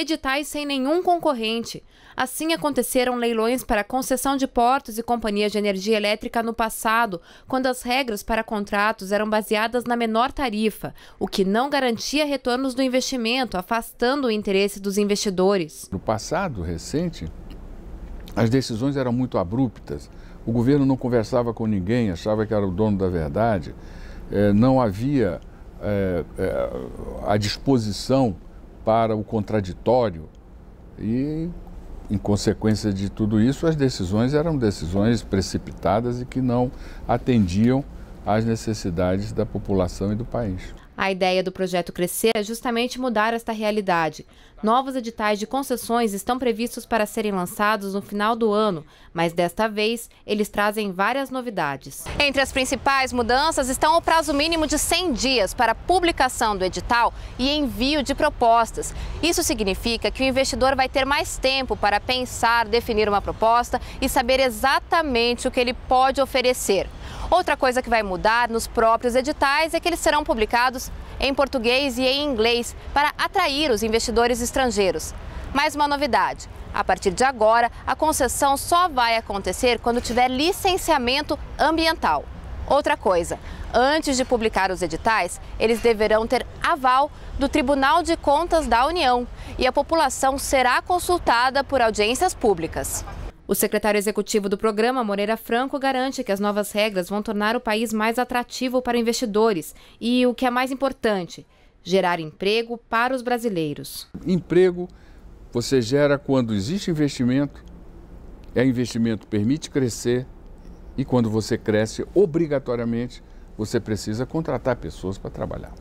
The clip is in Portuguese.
editais sem nenhum concorrente. Assim aconteceram leilões para concessão de portos e companhias de energia elétrica no passado, quando as regras para contratos eram baseadas na menor tarifa, o que não garantia retornos do investimento, afastando o interesse dos investidores. No passado recente, as decisões eram muito abruptas. O governo não conversava com ninguém, achava que era o dono da verdade. É, não havia é, é, a disposição para o contraditório e, em consequência de tudo isso, as decisões eram decisões precipitadas e que não atendiam às necessidades da população e do país. A ideia do projeto Crescer é justamente mudar esta realidade. Novos editais de concessões estão previstos para serem lançados no final do ano, mas desta vez eles trazem várias novidades. Entre as principais mudanças estão o prazo mínimo de 100 dias para publicação do edital e envio de propostas. Isso significa que o investidor vai ter mais tempo para pensar, definir uma proposta e saber exatamente o que ele pode oferecer. Outra coisa que vai mudar nos próprios editais é que eles serão publicados em português e em inglês para atrair os investidores estrangeiros. Mais uma novidade: a partir de agora, a concessão só vai acontecer quando tiver licenciamento ambiental. Outra coisa, antes de publicar os editais, eles deverão ter aval do Tribunal de Contas da União e a população será consultada por audiências públicas. O secretário executivo do programa, Moreira Franco, garante que as novas regras vão tornar o país mais atrativo para investidores e, o que é mais importante, gerar emprego para os brasileiros. Emprego você gera quando existe investimento, é investimento permite crescer e quando você cresce, obrigatoriamente, você precisa contratar pessoas para trabalhar.